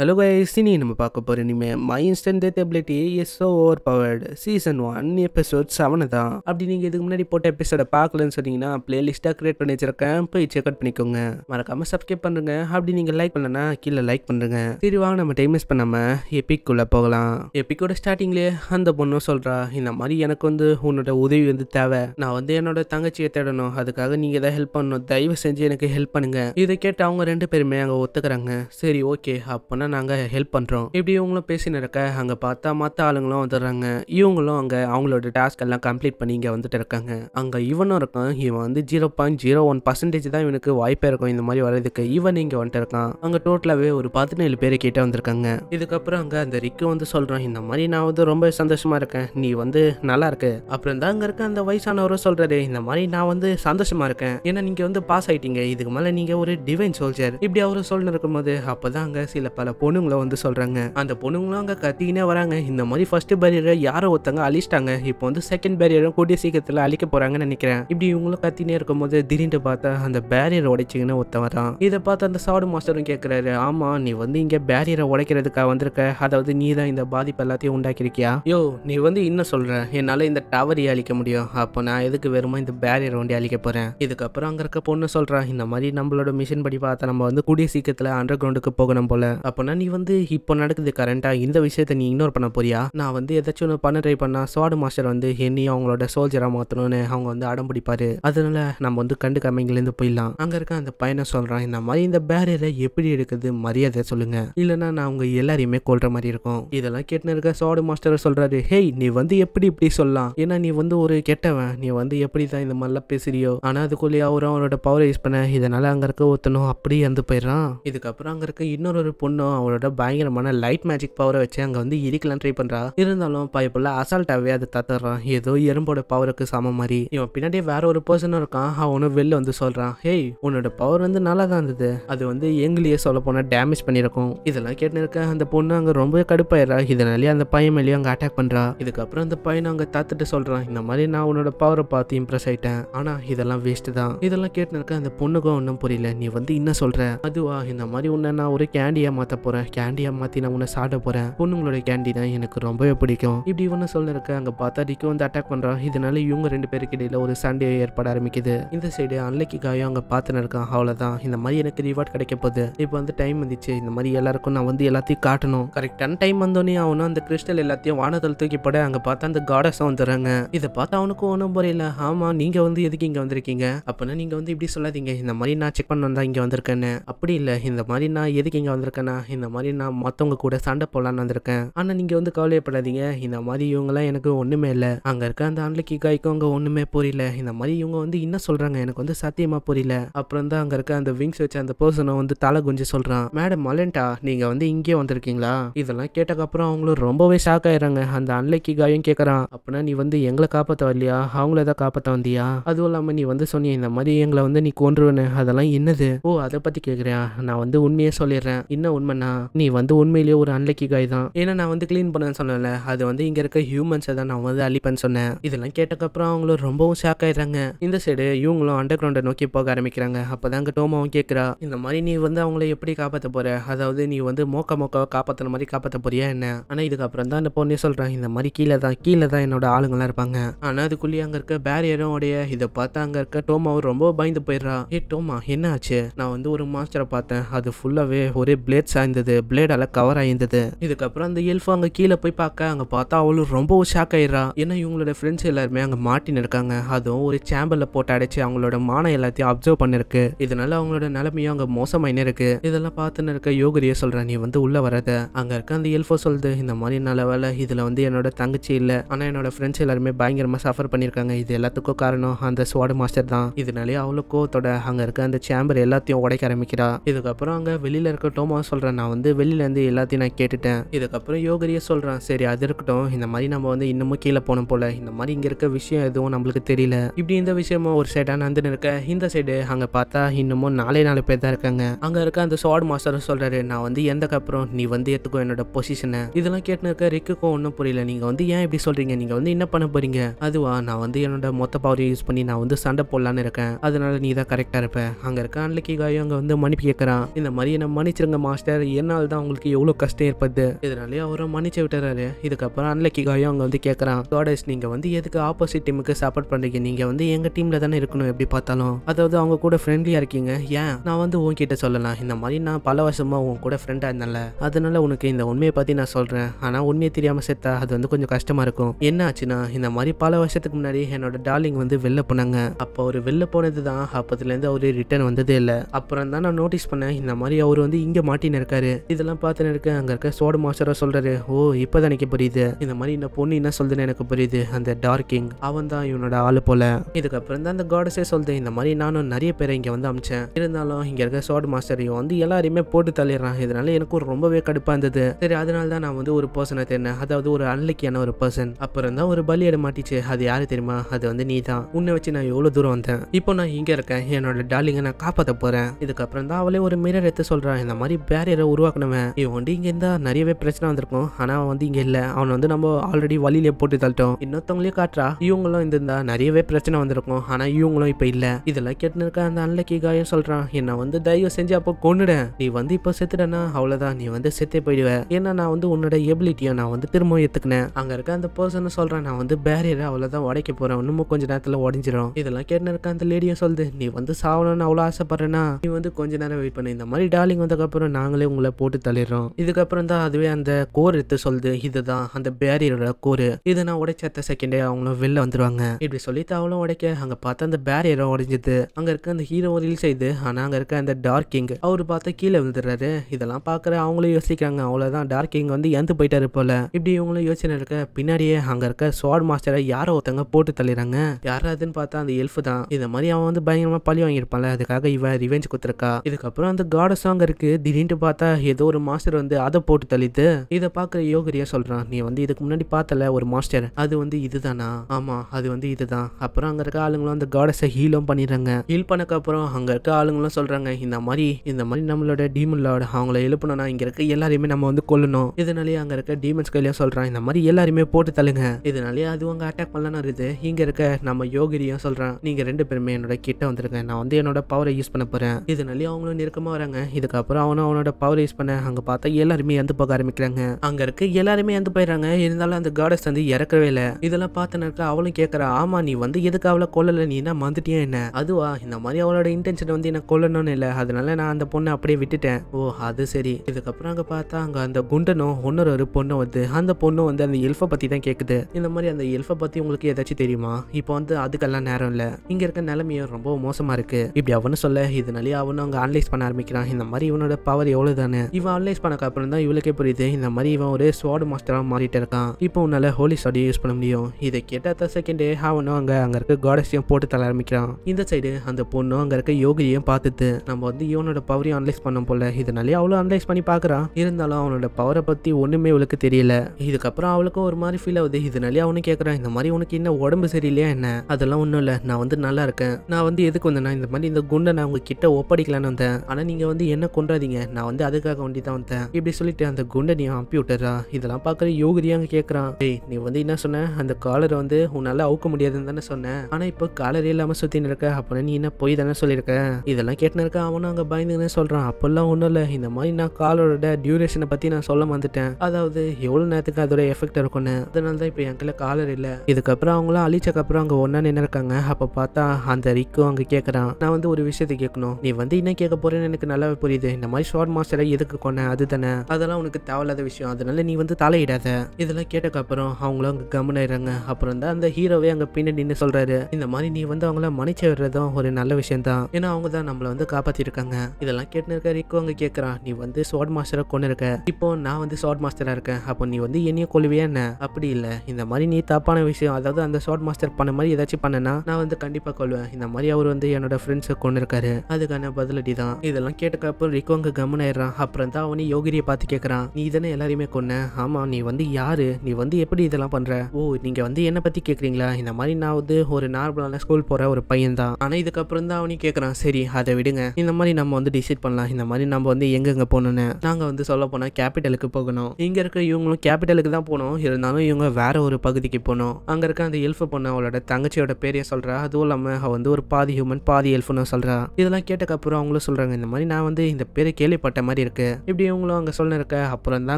hello guys இனி நம்ம பார்க்க போகிற இனிமேல் my instant death ability is so overpowered season one episode seven தான் அப்படி நீங்கள் இதுக்கு முன்னாடி போட்ட எபிசோட பார்க்கலன்னு சொன்னீங்கன்னா பிளேலிஸ்ட்டாக கிரியேட் பண்ணி வச்சிருக்கேன் போய் செக் அவுட் பண்ணிக்கோங்க மறக்காமல் சப்ஸ்கிரைப் பண்ணுங்க அப்படி நீங்கள் லைக் பண்ணலன்னா கீழே லைக் பண்ணுங்க சரி வாங்க நம்ம டைம் வேஸ்ட் பண்ணாமல் எபிக்குள்ளே போகலாம் எபிக்கோட ஸ்டார்டிங்லேயே அந்த பொண்ணும் சொல்கிறா இந்த மாதிரி எனக்கு வந்து உன்னோட உதவி வந்து தேவை நான் வந்து என்னோட தங்கச்சியை தேடணும் அதுக்காக நீங்கள் தான் ஹெல்ப் பண்ணணும் தயவு செஞ்சு எனக்கு ஹெல்ப் பண்ணுங்க இதை கேட்டு அவங்க ரெண்டு பேருமே அங்கே ஒத்துக்கிறாங்க சரி ஓகே அப்போனா நாங்கள் ஹெல்ப் பண்ணுறோம் இப்படி இவங்களும் பேசின்னு இருக்க அங்கே பார்த்தா மற்ற ஆளுங்களும் வந்துடுறாங்க இவங்களும் அங்கே அவங்களோட டாஸ்க் எல்லாம் கம்ப்ளீட் பண்ணி இங்கே வந்துட்டு இருக்காங்க அங்கே இவனும் இருக்கான் இவன் வந்து zero point zero one percentage தான் இவனுக்கு வாய்ப்பே இருக்கும் இந்த மாதிரி வர்றதுக்கு இவன் இங்கே வந்துட்டு இருக்கான் அங்கே டோட்டலாகவே ஒரு பதினேழு பேர் கிட்டே வந்திருக்காங்க இதுக்கப்புறம் அங்கே அந்த ரிக்கு வந்து சொல்கிறான் இந்த மாதிரி நான் வந்து ரொம்ப சந்தோஷமா இருக்கேன் நீ வந்து நல்லா இருக்கு அப்புறம் தான் அங்கே இருக்க அந்த வயசானவரும் சொல்கிறாரு இந்த மாதிரி நான் வந்து சந்தோஷமா இருக்கேன் ஏன்னா நீங்கள் வந்து பாஸ் ஆயிட்டீங்க இதுக்கு மேலே நீங்கள் ஒரு டிவைன் சோல்ஜர் இப்படி அவரும் சொல்லிருக்கும் போது அப்போ தான் அங்கே சில பல பொண்ணுங்களை வந்து சொல்கிறாங்க அந்த பொண்ணுங்களும் அங்கே கத்தினே வராங்க இந்த மாதிரி ஃபர்ஸ்ட் பேரியரை யாரோ ஒருத்தங்க அழிச்சிட்டாங்க இப்போ வந்து செகண்ட் பேரியரும் கூடிய சீக்கிரத்தில் அழிக்க போகிறாங்கன்னு நினைக்கிறேன் இப்படி இவங்களும் கத்தினே இருக்கும்போது திடீர்னு பார்த்தா அந்த பேரியர் உடைச்சிங்கன்னு ஒருத்தவன் தான் இதை பார்த்து அந்த சாடு மாஸ்டரும் கேட்குறாரு ஆமாம் நீ வந்து இங்கே பேரியரை உடைக்கிறதுக்காக வந்திருக்க அதாவது நீ தான் இந்த பாதிப்பு எல்லாத்தையும் உண்டாக்கியிருக்கியா யோ நீ வந்து இன்னும் சொல்கிற என்னால் இந்த டவரையே அழிக்க முடியும் அப்போ நான் எதுக்கு வெறுமா இந்த பேரியர் ஒண்டி அழிக்க போகிறேன் இதுக்கப்புறம் அங்கே இருக்க பொண்ணு சொல்கிறான் இந்த மாதிரி நம்மளோட மிஷின் படி பார்த்தா நம்ம வந்து கூடிய சீக்கிரத்தில் அண்டர் கிரவுண்டுக்கு போகணும் போல அப்போ ஆனால் நீ வந்து இப்போ நடக்குது கரண்ட்டாக இந்த விஷயத்த நீ இக்னோர் பண்ண போறியா நான் வந்து ஏதாச்சும் ஒன்று பண்ண ட்ரை பண்ணால் சுவாடு மாஸ்டர் வந்து என்னையும் அவங்களோட சோல்ஜராக மாற்றணும்னு அவங்க வந்து அடம் பிடிப்பாரு அதனால நம்ம வந்து கண்டுக்காம இங்கேருந்து போயிடலாம் அங்கே இருக்க அந்த பையனை சொல்கிறான் இந்த மாதிரி இந்த பேரியரை எப்படி எடுக்குது மரியாதை சொல்லுங்க இல்லைன்னா நான் அவங்க எல்லாரையுமே கொள்கிற மாதிரி இருக்கும் இதெல்லாம் கேட்டுன்னு இருக்க சுவாடு மாஸ்டர் சொல்கிறாரு ஹேய் நீ வந்து எப்படி இப்படி சொல்லலாம் ஏன்னா நீ வந்து ஒரு கெட்டவன் நீ வந்து எப்படி தான் இந்த மாதிரிலாம் பேசுறியோ ஆனால் அதுக்குள்ளேயே அவரும் அவரோட பவர் யூஸ் பண்ண இதனால அங்கே இருக்க ஒருத்தனும் அப்படியே இறந்து போயிடுறான் இதுக்கப்புறம் அங்கே இருக்க இன்னொரு பொண்ணும் அவளோட பயங்கரமான லைட் மேஜிக் பவரை வச்சு அங்கே வந்து இருக்கலாம் ட்ரை பண்றா இருந்தாலும் பைப்புள்ள அசால்ட்டாகவே அதை தத்துறான் ஏதோ எறும்போட பவருக்கு சம மாதிரி இவன் பின்னாடியே வேற ஒரு பர்சனும் இருக்கான் அவனும் வெளில வந்து சொல்கிறான் ஹேய் உன்னோட பவர் வந்து நல்லா தான் இருந்தது அது வந்து எங்களையே சொல்ல போனா டேமேஜ் பண்ணிருக்கும் இதெல்லாம் கேட்டுன்னு இருக்க அந்த பொண்ணு அங்கே ரொம்ப கடுப்பாயிரா இதனாலேயே அந்த பையன் மேலேயும் அங்கே அட்டாக் பண்ணுறா இதுக்கப்புறம் அந்த பையனை அங்கே தத்துட்டு சொல்கிறான் இந்த மாதிரி நான் உன்னோட பவரை பார்த்து இம்ப்ரெஸ் ஆயிட்டேன் ஆனால் இதெல்லாம் வேஸ்ட்டு தான் இதெல்லாம் கேட்டுன்னு இருக்க அந்த பொண்ணுக்கும் ஒன்றும் புரியல நீ வந்து என்ன சொல்கிற அதுவா இந்த மாதிரி உன்ன நான் ஒரு கேண்டியா மாத்த போகிறேன் கேண்டியா மாற்றி நான் உன்ன சாட போகிறேன் பொண்ணுங்களோட கேண்டி தான் எனக்கு ரொம்பவே பிடிக்கும் இப்படி ஒன்று சொல்லிருக்க அங்கே பார்த்தா ரிக்கு வந்து அட்டாக் பண்ணுறான் இதனால இவங்க ரெண்டு பேருக்கு இடையில ஒரு சண்டே ஏற்பட ஆரம்பிக்குது இந்த சைடு அன்லைக்கு காயம் அங்கே பார்த்துன்னு இருக்கான் அவ்வளவுதான் இந்த மாதிரி எனக்கு ரிவார்ட் கிடைக்க போகுது இப்போ வந்து டைம் வந்துச்சு இந்த மாதிரி எல்லாருக்கும் நான் வந்து எல்லாத்தையும் காட்டணும் கரெக்டான டைம் வந்தோடனே அவனும் அந்த கிறிஸ்டல் எல்லாத்தையும் வானதல் தூக்கி போட அங்கே பார்த்தா அந்த காடஸ் வந்துடுறாங்க இதை பார்த்து அவனுக்கும் ஒன்றும் புரியல ஆமாம் நீங்கள் வந்து எதுக்கு இங்கே வந்திருக்கீங்க அப்படின்னா நீங்கள் வந்து இப்படி சொல்லாதீங்க இந்த மாதிரி நான் செக் பண்ண தான் இங்கே வந்திருக்கேன்னு அப்படி இல்லை இந்த மாதிரி நான் எதுக்கு இங்கே வந்திருக்கேன்னா இந்த மாதிரி நான் மற்றவங்க கூட சண்டை போடலான்னு வந்திருக்கேன் ஆனால் நீங்கள் வந்து கவலையப்படாதீங்க இந்த மாதிரி இவங்கெல்லாம் எனக்கு ஒன்றுமே இல்லை அங்கே இருக்க அந்த அன்லக்கி காய்க்கும் அங்கே ஒன்றுமே புரியல இந்த மாதிரி இவங்க வந்து என்ன சொல்கிறாங்க எனக்கு வந்து சத்தியமாக புரியல அப்புறம் தான் அங்கே இருக்க அந்த விங்ஸ் வச்ச அந்த பர்சனை வந்து தலை குஞ்சு சொல்கிறான் மேடம் மலன்டா நீங்கள் வந்து இங்கே வந்திருக்கீங்களா இதெல்லாம் அப்புறம் அவங்களும் ரொம்பவே ஷாக் ஆயிடுறாங்க அந்த அன்லைக்கு காயும் கேட்குறான் அப்படின்னா நீ வந்து எங்களை காப்பாற்ற வரலையா அவங்கள தான் காப்பாற்ற வந்தியா அதுவும் இல்லாமல் நீ வந்து சொன்னிய இந்த மாதிரி எங்களை வந்து நீ கொன்றுவனு அதெல்லாம் என்னது ஓ அதை பற்றி கேட்குறியா நான் வந்து உண்மையே சொல்லிடுறேன் இன்னும் உண்மை பண்ணா நீ வந்து உண்மையிலேயே ஒரு அன்லக்கி காய் தான் ஏன்னா நான் வந்து கிளீன் பண்ணேன்னு சொன்னல அது வந்து இங்க இருக்க ஹியூமன்ஸை தான் நான் வந்து அழிப்பேன்னு சொன்னேன் இதெல்லாம் கேட்டக்கப்புறம் அவங்களும் ரொம்பவும் ஷாக் ஆயிடுறாங்க இந்த சைடு இவங்களும் அண்டர் கிரவுண்டை நோக்கி போக ஆரம்பிக்கிறாங்க அப்பதான் அங்க டோமாவும் கேட்குறா இந்த மாதிரி நீ வந்து அவங்கள எப்படி காப்பாற்ற போற அதாவது நீ வந்து மோக்க மோக்க காப்பாத்துற மாதிரி காப்பாற்ற போறியா என்ன ஆனா இதுக்கப்புறம் தான் அந்த பொண்ணே சொல்றான் இந்த மாதிரி கீழே தான் கீழே தான் என்னோட ஆளுங்களாம் இருப்பாங்க ஆனா அதுக்குள்ளேயே அங்க இருக்க பேரியரும் உடைய இதை பார்த்தா அங்க இருக்க டோமாவும் ரொம்ப பயந்து போயிடுறா ஏ டோமா என்ன ஆச்சு நான் வந்து ஒரு மாஸ்டரை பார்த்தேன் அது ஃபுல்லாவே ஒரே பிளேட் சாஞ்சி ஆயிருந்தது பிளேடால கவர் ஆயிருந்தது இதுக்கப்புறம் அந்த எல்ஃபு அங்க கீழே போய் பார்க்க அங்க பார்த்தா அவளும் ரொம்ப ஷாக் ஆயிடுறா ஏன்னா இவங்களோட ஃப்ரெண்ட்ஸ் எல்லாருமே அங்க மாட்டின்னு இருக்காங்க அதுவும் ஒரு சேம்பர்ல போட்டு அடைச்சு அவங்களோட மானம் எல்லாத்தையும் அப்சர்வ் பண்ணிருக்கு இதனால அவங்களோட நிலைமையும் அங்க மோசமாயின்னு இருக்கு இதெல்லாம் பார்த்துன்னு இருக்க யோகரிய சொல்ற நீ வந்து உள்ள வராத அங்க இருக்க அந்த எல்ஃபோ சொல்லுது இந்த மாதிரி நல்ல வேலை இதுல வந்து என்னோட தங்கச்சி இல்ல ஆனா என்னோட ஃப்ரெண்ட்ஸ் எல்லாருமே பயங்கரமா சஃபர் பண்ணிருக்காங்க இது எல்லாத்துக்கும் காரணம் அந்த ஸ்வாடு மாஸ்டர் தான் இதனாலே அவ்வளோ கோவத்தோட அங்க இருக்க அந்த சேம்பர் எல்லாத்தையும் உடைக்க ஆரம்பிக்கிறா இதுக்கப்புறம் அங்க வெளியில இருக்க டோமா சொல்ற நான் வந்து வெளியிலேருந்து எல்லாத்தையும் நான் கேட்டுட்டேன் இதுக்கப்புறம் யோகரியே சொல்கிறான் சரி அது இருக்கட்டும் இந்த மாதிரி நம்ம வந்து இன்னமும் கீழே போனோம் போல் இந்த மாதிரி இங்கே இருக்க விஷயம் எதுவும் நம்மளுக்கு தெரியல இப்படி இந்த விஷயமும் ஒரு சைடாக நடந்துன்னு இருக்க இந்த சைடு அங்கே பார்த்தா இன்னமும் நாலே நாலு பேர் தான் இருக்காங்க அங்கே இருக்க அந்த ஸ்வாட் மாஸ்டரும் சொல்கிறாரு நான் வந்து எந்த அப்புறம் நீ வந்து எடுத்துக்கோ என்னோட பொசிஷனை இதெல்லாம் கேட்டுன்னு இருக்க ரிக்குக்கும் ஒன்றும் புரியல நீங்கள் வந்து ஏன் இப்படி சொல்கிறீங்க நீங்கள் வந்து என்ன பண்ண போகிறீங்க அதுவா நான் வந்து என்னோட மொத்த பவரையும் யூஸ் பண்ணி நான் வந்து சண்டை போடலான்னு இருக்கேன் அதனால நீ தான் கரெக்டாக இருப்பேன் அங்கே இருக்க அன்லக்கி காயும் அங்கே வந்து மன்னிப்பு கேட்குறான் இந்த மாதிரி என்ன மன்னிச்சிருங்க மாஸ்டர் என்னால் தான் அவங்களுக்கு எவ்வளோ கஷ்டம் ஏற்படுது இதனாலே அவரை மன்னிச்சு விட்டுறாரு இதுக்கப்புறம் அன்லக்கி காயும் அவங்க வந்து கேட்குறான் காடஸ் நீங்கள் வந்து எதுக்கு ஆப்போசிட் டீமுக்கு சப்போர்ட் பண்ணுறீங்க நீங்கள் வந்து எங்கள் டீமில் தானே இருக்கணும் எப்படி பார்த்தாலும் அதாவது அவங்க கூட ஃப்ரெண்ட்லியாக இருக்கீங்க ஏன் நான் வந்து உங்ககிட்ட சொல்லலாம் இந்த மாதிரி நான் பல வருஷமாக உன் கூட ஃப்ரெண்டாக இருந்தேன்ல அதனால உனக்கு இந்த உண்மையை பற்றி நான் சொல்கிறேன் ஆனால் உண்மையை தெரியாமல் செத்தா அது வந்து கொஞ்சம் கஷ்டமாக இருக்கும் என்ன ஆச்சுன்னா இந்த மாதிரி பல வருஷத்துக்கு முன்னாடி என்னோட டார்லிங் வந்து வெளில போனாங்க அப்போ அவர் வெளில போனது தான் அப்போதுலேருந்து அவர் ரிட்டர்ன் வந்ததே இல்லை அப்புறம் தான் நான் நோட்டீஸ் பண்ணேன் இந்த மாதிரி அவர் வந்து இங்கே மாட்டின்னு இருக்கார் இருக்காரு இதெல்லாம் பார்த்துன்னு இருக்கேன் அங்கே இருக்க சோடு மாஸ்டரா சொல்றாரு ஓ இப்போதான் எனக்கு புரியுது இந்த மாதிரி இந்த பொண்ணு என்ன சொல்றதுன்னு எனக்கு புரியுது அந்த டார்கிங் அவன் தான் இவனோட ஆள் போல இதுக்கப்புறம் தான் அந்த காடஸே சொல்றது இந்த மாதிரி நானும் நிறைய பேரை இங்கே வந்து அமிச்சேன் இருந்தாலும் இங்கே இருக்க சோடு மாஸ்டரையும் வந்து எல்லாரையுமே போட்டு தள்ளிடுறான் இதனால ஒரு ரொம்பவே கடுப்பாக இருந்தது சரி அதனால தான் நான் வந்து ஒரு பர்சனை தேடினேன் அதாவது ஒரு அன்லக்கியான ஒரு பர்சன் அப்புறம் தான் ஒரு பலியிட மாட்டிச்சு அது யாரு தெரியுமா அது வந்து நீ தான் உன்னை வச்சு நான் எவ்வளவு தூரம் வந்தேன் இப்போ நான் இங்கே இருக்கேன் என்னோட டார்லிங்கை நான் காப்பாற்ற போகிறேன் இதுக்கப்புறம் தான் அவளே ஒரு மிரர் எடுத்து சொல்றான் இந்த மாதிரி பேரியரை உருவாக்குனவன் இவன் வந்து இங்கே இருந்தால் நிறையவே பிரச்சனை வந்திருக்கும் ஆனால் அவன் வந்து இங்கே இல்லை அவன் வந்து நம்ம ஆல்ரெடி வழியிலே போட்டு தள்ளிட்டோம் இன்னொருத்தவங்களே காட்டுறா இவங்களும் இருந்திருந்தா நிறையவே பிரச்சனை வந்திருக்கும் ஆனால் இவங்களும் இப்போ இல்லை இதெல்லாம் கேட்டுன்னு அந்த அன்லக்கி காயம் சொல்கிறான் என்னை வந்து தயவு செஞ்சு அப்போ கொண்டுட நீ வந்து இப்போ செத்துடனா அவ்வளோதான் நீ வந்து செத்தே போயிடுவ ஏன்னா நான் வந்து உன்னோட எபிலிட்டியை நான் வந்து திரும்ப ஏற்றுக்கினேன் அங்கே இருக்க அந்த பர்சனை சொல்கிறேன் நான் வந்து பேரியரை அவ்வளோதான் உடைக்க போகிறேன் இன்னும் கொஞ்ச நேரத்தில் உடஞ்சிரும் இதெல்லாம் கேட்டுனு இருக்க அந்த லேடியும் சொல்லுது நீ வந்து சாவணும்னு அவ்வளோ ஆசைப்படுறேன்னா நீ வந்து கொஞ்ச நேரம் வெயிட் பண்ணு இந்த மாதிரி டார்லிங் வந்ததுக்கப்புறம் நாங்களே உங்களை போட்டு தள்ளிடுறோம் இதுக்கப்புறம் தான் அதுவே அந்த கோர் எடுத்து சொல்லுது இதுதான் அந்த பேரியரோட கோரு இதை நான் உடைச்ச அடுத்த செகண்டே அவங்களும் வெளில வந்துருவாங்க இப்படி சொல்லி அவளும் உடைக்க அங்க பார்த்தா அந்த பேரியரும் உடைஞ்சது அங்க இருக்க அந்த ஹீரோ ரீல் செய்து ஆனா அங்க இருக்க அந்த டார்கிங் அவர் பார்த்தா கீழே விழுந்துடுறாரு இதெல்லாம் பாக்குற அவங்களும் யோசிக்கிறாங்க அவ்வளவுதான் டார்கிங் வந்து எந்த போயிட்டாரு போல இப்படி இவங்களும் யோசனை இருக்க பின்னாடியே அங்க இருக்க ஸ்வாட் மாஸ்டரை யாரோ ஒருத்தங்க போட்டு தள்ளிடுறாங்க யாராதுன்னு பார்த்தா அந்த எல்ஃபு தான் இந்த மாதிரி அவன் வந்து பயங்கரமா பழி வாங்கியிருப்பான்ல அதுக்காக இவன் ரிவெஞ்ச் குத்துருக்கா இதுக்கப்புறம் அந்த காடஸ் அங்க இருக்கு திடீர்னு பார்த்தா பார்த்தா ஏதோ ஒரு மாஸ்டர் வந்து அதை போட்டு தள்ளித்து இதை பார்க்குற யோகரியா சொல்கிறான் நீ வந்து இதுக்கு முன்னாடி பார்த்தல ஒரு மாஸ்டர் அது வந்து இதுதானா ஆமாம் அது வந்து இதுதான் அப்புறம் அங்கே இருக்க ஆளுங்களும் அந்த காடஸை ஹீலும் பண்ணிடுறாங்க ஹீல் பண்ணக்கப்புறம் அங்கே இருக்க ஆளுங்களும் சொல்கிறாங்க இந்த மாதிரி இந்த மாதிரி நம்மளோட டீமன் அவங்கள எழுப்பணும்னா இங்கே இருக்க எல்லாரையுமே நம்ம வந்து கொல்லணும் இதனாலேயே அங்கே இருக்க டீமன்ஸ் கையிலேயே சொல்கிறான் இந்த மாதிரி எல்லாருமே போட்டு தள்ளுங்க இதனாலேயே அது அவங்க அட்டாக் பண்ணலான்னு இருக்குது இங்கே இருக்க நம்ம யோகிரியும் சொல்கிறான் நீங்கள் ரெண்டு பேருமே என்னோட கிட்ட வந்துருங்க நான் வந்து என்னோட பவரை யூஸ் பண்ண போகிறேன் இதனாலேயே அவங்களும் நெருக்கமாக வராங்க இதுக்கப்புறம் அவனும் அவனோட பவர் பவர் யூஸ் பண்ண அங்கே பார்த்தா எல்லாருமே இறந்து போக ஆரம்பிக்கிறாங்க அங்கே இருக்க எல்லாருமே இறந்து போயிடுறாங்க இருந்தாலும் அந்த காடஸ் வந்து இறக்கவே இல்லை இதெல்லாம் பார்த்த நேரத்தில் அவளும் கேட்குறா ஆமா நீ வந்து எதுக்கு அவளை கொல்லலை நீ என்ன மந்துட்டியா என்ன அதுவா இந்த மாதிரி அவளோட இன்டென்ஷன் வந்து என்ன கொல்லணும்னு இல்லை அதனால நான் அந்த பொண்ணை அப்படியே விட்டுட்டேன் ஓ அது சரி இதுக்கப்புறம் அங்கே பார்த்தா அங்கே அந்த குண்டனும் ஒன்னொரு ஒரு பொண்ணும் வந்து அந்த பொண்ணு வந்து அந்த எல்ஃபை பற்றி தான் கேட்குது இந்த மாதிரி அந்த எல்ஃபை பற்றி உங்களுக்கு ஏதாச்சும் தெரியுமா இப்போ வந்து அதுக்கெல்லாம் நேரம் இல்லை இங்கே இருக்க நிலைமையும் ரொம்ப மோசமாக இருக்குது இப்படி அவனு சொல்ல இதனாலே அவனும் அங்கே அனலைஸ் பண்ண ஆரம்பிக்கிறான் இந்த மாதிரி இவனோட பவர் எவ்வளோ தானே இவன் அனலைஸ் பண்ணக்கு அப்புறம் தான் இவளுக்கே புரியுது இந்த மாதிரி இவன் ஒரு ஸ்வாடு மாஸ்டராக மாறிட்டு இருக்கான் இப்போ உன்னால ஹோலி ஸ்வாடியை யூஸ் பண்ண முடியும் இதை கேட்டாத்த செகண்டே அவனும் அங்கே அங்கே இருக்க காடஸையும் போட்டு தள்ள ஆரம்பிக்கிறான் இந்த சைடு அந்த பொண்ணும் அங்கே இருக்க யோகியையும் பார்த்துட்டு நம்ம வந்து இவனோட பவரையும் அனலைஸ் பண்ண போல இதனாலே அவ்வளோ அனலைஸ் பண்ணி பார்க்குறான் இருந்தாலும் அவனோட பவரை பற்றி ஒன்றுமே இவளுக்கு தெரியல இதுக்கப்புறம் அவளுக்கும் ஒரு மாதிரி ஃபீல் ஆகுது இதனாலே அவனு கேட்குறான் இந்த மாதிரி உனக்கு என்ன உடம்பு சரியில்லையா என்ன அதெல்லாம் ஒன்றும் இல்லை நான் வந்து நல்லா இருக்கேன் நான் வந்து எதுக்கு வந்தேன்னா இந்த மாதிரி இந்த குண்டை நான் உங்ககிட்ட ஒப்படைக்கலான்னு வந்தேன் ஆனால் நீங்கள் வந்து என்ன கொண்டாதீங்க நான் வந்து அதுக்காக வண்டி தான் வந்தேன் இப்படி சொல்லிட்டு அந்த குண்டை நீ அனுப்பி விட்டுறா இதெல்லாம் பார்க்குற யோகிரி அங்கே கேட்குறான் டேய் நீ வந்து என்ன சொன்ன அந்த காலரை வந்து உன்னால அவுக்க முடியாதுன்னு தானே சொன்னேன் ஆனால் இப்போ காலரே இல்லாமல் சுற்றின்னு இருக்க அப்படின்னு நீ என்ன போய் தானே சொல்லியிருக்க இதெல்லாம் கேட்டுன்னு இருக்க அவனும் அங்கே பயந்துன்னு சொல்கிறான் அப்போல்லாம் ஒன்றும் இல்லை இந்த மாதிரி நான் காலரோட டியூரேஷனை பற்றி நான் சொல்ல வந்துட்டேன் அதாவது எவ்வளோ நேரத்துக்கு அதோட எஃபெக்ட் இருக்கும்னு அதனால தான் இப்போ என் கையில் காலர் இல்லை இதுக்கப்புறம் அவங்களாம் அழிச்சக்கப்புறம் அங்கே ஒன்றா நின்று இருக்காங்க அப்போ பார்த்தா அந்த ரிக்கும் அங்கே கேட்குறான் நான் வந்து ஒரு விஷயத்தை கேட்கணும் நீ வந்து என்ன கேட்க போறேன்னு எனக்கு நல்லாவே புரியுது இந்த மாதிரி ஷார்ட் மாஸ்டர் சிலை எதுக்கு கொன்ன அது தானே அதெல்லாம் உனக்கு தேவையில்லாத விஷயம் அதனால நீ வந்து தலையிடாத இதெல்லாம் அப்புறம் அவங்களும் அங்கே கவனிடுறாங்க அப்புறம் தான் அந்த ஹீரோவே அங்கே பின்னாடி நின்று சொல்றாரு இந்த மாதிரி நீ வந்து அவங்கள மன்னிச்சு விடுறதும் ஒரு நல்ல விஷயம் தான் ஏன்னா அவங்க தான் நம்மளை வந்து காப்பாத்திருக்காங்க இதெல்லாம் கேட்டு இருக்க ரிக்கோ அங்கே கேட்குறான் நீ வந்து சோட் மாஸ்டரை கொண்டு இருக்க இப்போ நான் வந்து சோட் மாஸ்டரா இருக்கேன் அப்போ நீ வந்து என்னையும் கொள்வியா என்ன அப்படி இல்லை இந்த மாதிரி நீ தப்பான விஷயம் அதாவது அந்த ஷார்ட் மாஸ்டர் பண்ண மாதிரி ஏதாச்சும் பண்ணனா நான் வந்து கண்டிப்பாக கொள்வேன் இந்த மாதிரி அவர் வந்து என்னோட ஃப்ரெண்ட்ஸை கொண்டு இருக்காரு அதுக்கான பதிலடி தான் இதெல்லாம் கேட்டக்கப்புறம் ரிக்கோ அங்கே கவனம் போகிறான் அப்புறம் தான் அவனே யோகிரியை பார்த்து கேட்குறான் நீ தானே எல்லாரையுமே கொன்ன ஆமாம் நீ வந்து யாரு நீ வந்து எப்படி இதெல்லாம் பண்ணுற ஓ நீங்கள் வந்து என்னை பற்றி கேட்குறீங்களா இந்த மாதிரி நான் வந்து ஒரு நார்மலான ஸ்கூல் போகிற ஒரு பையன் தான் ஆனால் இதுக்கப்புறம் தான் அவனே கேட்குறான் சரி அதை விடுங்க இந்த மாதிரி நம்ம வந்து டிசைட் பண்ணலாம் இந்த மாதிரி நம்ம வந்து எங்கெங்கே போகணுன்னு நாங்கள் வந்து சொல்ல போனா கேபிட்டலுக்கு போகணும் இங்கே இருக்க இவங்களும் கேபிட்டலுக்கு தான் போகணும் இருந்தாலும் இவங்க வேற ஒரு பகுதிக்கு போகணும் அங்கே இருக்க அந்த எல்ஃபு பொண்ணு அவளோட தங்கச்சியோட பேரையே சொல்கிறா அதுவும் இல்லாமல் அவள் வந்து ஒரு பாதி ஹியூமன் பாதி எல்ஃபுன்னு சொல்கிறா இதெல்லாம் கேட்டக்கப்புறம் அவங்களும் சொல்கிறாங்க இந்த மாதிரி நான் வந்து இந்த பேரை கேள்விப்பட்ட மாதிரி மாதிரி இருக்கு இப்படி இவங்களும் அங்கே சொல்லிருக்க அப்புறம் தான்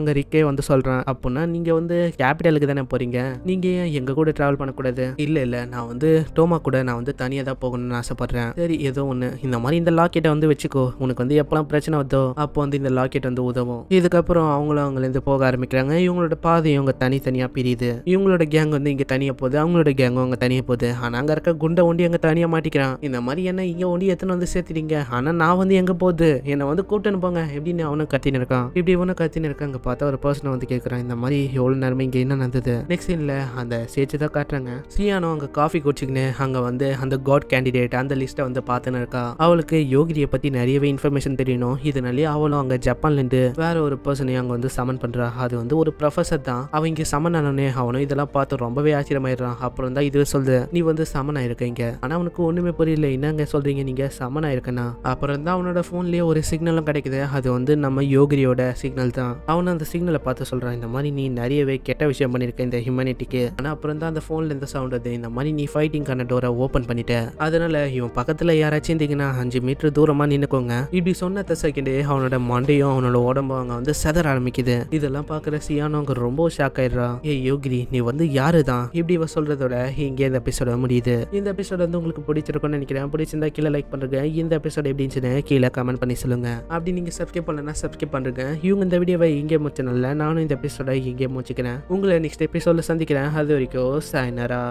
அங்கே ரிக்கே வந்து சொல்றேன் அப்படின்னா நீங்க வந்து கேபிட்டலுக்கு தானே போறீங்க நீங்க ஏன் கூட ட்ராவல் பண்ணக்கூடாது இல்லை இல்லை நான் வந்து டோமா கூட நான் வந்து தனியாக தான் போகணும்னு ஆசைப்படுறேன் சரி ஏதோ ஒண்ணு இந்த மாதிரி இந்த லாக்கெட்டை வந்து வச்சுக்கோ உனக்கு வந்து எப்பெல்லாம் பிரச்சனை வந்தோ அப்போ வந்து இந்த லாக்கெட் வந்து உதவும் இதுக்கப்புறம் அவங்களும் இருந்து போக ஆரம்பிக்கிறாங்க இவங்களோட பாதை இவங்க தனித்தனியாக பிரியுது இவங்களோட கேங் வந்து இங்க தனியாக போகுது அவங்களோட கேங் அங்கே தனியாக போகுது ஆனால் அங்கே இருக்க குண்டை ஒண்டி அங்கே தனியாக மாட்டிக்கிறான் இந்த மாதிரி என்ன இங்கே ஒண்டி எத்தனை வந்து சேர்த்துட்டீங்க ஆனால் நான் வந்து எங்கே போகுது என்னை வந்து கூப்பிட்டுன்னு போங்க எப்படி அப்படின்னு அவனும் கத்தின்னு இருக்கான் இப்படி இவனும் கத்தின்னு இருக்காங்க பார்த்தா ஒரு பர்சனை வந்து கேட்குறான் இந்த மாதிரி எவ்வளவு நேரமே இங்கே என்ன நடந்தது நெக்ஸ்ட் சீனில் அந்த ஸ்டேஜ் தான் காட்டுறாங்க சியானோ அங்க காஃபி குடிச்சிக்கின்னு அங்க வந்து அந்த காட் கேண்டிடேட் அந்த லிஸ்ட்டை வந்து பார்த்துன்னு இருக்கா அவளுக்கு யோகிரியை பத்தி நிறையவே இன்ஃபர்மேஷன் தெரியணும் இதனாலேயே அவளும் ஜப்பான்ல இருந்து வேற ஒரு பர்சனையும் அங்கே வந்து சமன் பண்றா அது வந்து ஒரு ப்ரொஃபஸர் தான் அவன் இங்கே சமன் ஆனோடனே அவனும் இதெல்லாம் பார்த்து ரொம்பவே ஆச்சரியமாயிடுறான் அப்புறம் தான் இதுவே சொல்லுது நீ வந்து சமன் ஆயிருக்க இங்க ஆனா அவனுக்கு ஒண்ணுமே புரியல என்னங்க சொல்றீங்க நீங்க சமன் ஆயிருக்கனா அப்புறம் தான் அவனோட போன்லயே ஒரு சிக்னலும் கிடைக்குது அது வந்து நம்ம யோகிரியோட சிக்னல் தான் அவனை அந்த சிக்னலை பார்த்து சொல்கிறான் இந்த மாதிரி நீ நிறையவே கெட்ட விஷயம் பண்ணியிருக்க இந்த ஹியூமனிட்டிக்கு ஆனால் அப்புறம் தான் அந்த ஃபோனில் இந்த சவுண்ட் வருது இந்த மாதிரி நீ ஃபைட்டிங்கான டோரை ஓப்பன் பண்ணிட்டேன் அதனால இவன் பக்கத்தில் யாராச்சும் இருந்தீங்கன்னா அஞ்சு மீட்டர் தூரமாக நின்னுக்கோங்க இப்படி சொன்ன செகண்டே அவனோட மண்டையும் அவனோட உடம்பும் அவங்க வந்து செதற ஆரம்பிக்குது இதெல்லாம் பார்க்குற சியானவங்க ரொம்ப ஷாக் ஆயிடுறான் ஏ யோகிரி நீ வந்து யாரு தான் இப்படி இவன் சொல்றதோட இங்கே இந்த எபிசோட முடியுது இந்த எபிசோட வந்து உங்களுக்கு பிடிச்சிருக்கும்னு நினைக்கிறேன் பிடிச்சிருந்தா கீழே லைக் பண்ணுறேன் இந்த எபிசோட எப்படி இருந்துச்சுன்னு கீழே கமெண்ட் பண்ணி சொல்லுங்க அப்படி நீங்க சப்ஸ்கிரைப் சப்ஸ்கிரைப் பண்ணலன்னா சப்ஸ்கிரைப் பண்ணுங்க இவங்க இந்த வீடியோவை இங்கே முடிச்சனால நானும் இந்த எபிசோட இங்கே முடிச்சுக்கிறேன் உங்களை நெக்ஸ்ட் எபிசோட சந்திக்கிறேன் அது வரைக்கும் சாய்னரா